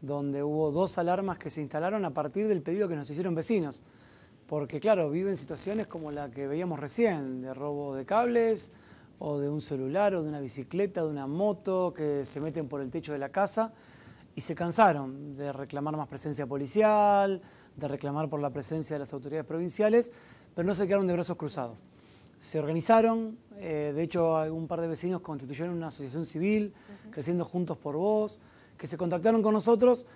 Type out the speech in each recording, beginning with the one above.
donde hubo dos alarmas que se instalaron a partir del pedido que nos hicieron vecinos. Porque claro, viven situaciones como la que veíamos recién, de robo de cables, o de un celular, o de una bicicleta, de una moto, que se meten por el techo de la casa y se cansaron de reclamar más presencia policial, de reclamar por la presencia de las autoridades provinciales, pero no se quedaron de brazos cruzados. Se organizaron, eh, de hecho un par de vecinos constituyeron una asociación civil, creciendo juntos por voz, que se contactaron con nosotros.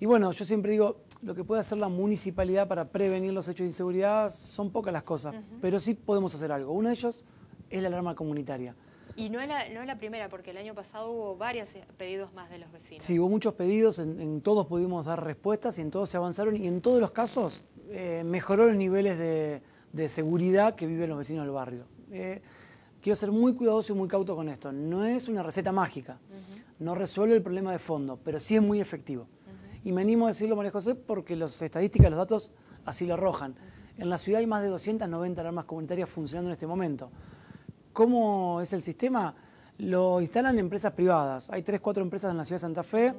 Y bueno, yo siempre digo, lo que puede hacer la municipalidad para prevenir los hechos de inseguridad son pocas las cosas, pero sí podemos hacer algo. Uno de ellos es la alarma comunitaria. Y no es, la, no la primera, porque el año pasado hubo varios eh, pedidos más de los vecinos. Sí, hubo muchos pedidos, en, todos pudimos dar respuestas y en todos se avanzaron y en todos los casos eh, mejoró los niveles de, seguridad que viven los vecinos del barrio. Eh, quiero ser muy cuidadoso y muy cauto con esto. No es una receta mágica. No resuelve el problema de fondo, pero sí es muy efectivo. Y me animo a decirlo, María José, porque las estadísticas, los datos así lo arrojan. En la ciudad hay más de 290 alarmas comunitarias funcionando en este momento. ¿Cómo es el sistema? Lo instalan empresas privadas. Hay 3, 4 empresas en la ciudad de Santa Fe,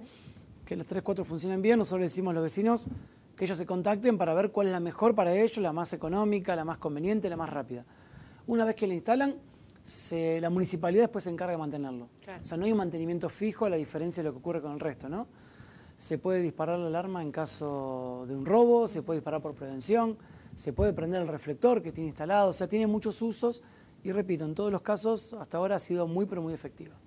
que las 3, 4 funcionan bien. Nosotros le decimos a los vecinos que ellos se contacten para ver cuál es la mejor para ellos, la más económica, la más conveniente, la más rápida. Una vez que la instalan, la municipalidad después se encarga de mantenerlo. O sea, no hay un mantenimiento fijo a la diferencia de lo que ocurre con el resto, ¿no? Se puede disparar la alarma en caso de un robo, se puede disparar por prevención, se puede prender el reflector que tiene instalado, o sea, tiene muchos usos y repito, en todos los casos hasta ahora ha sido muy pero muy efectiva.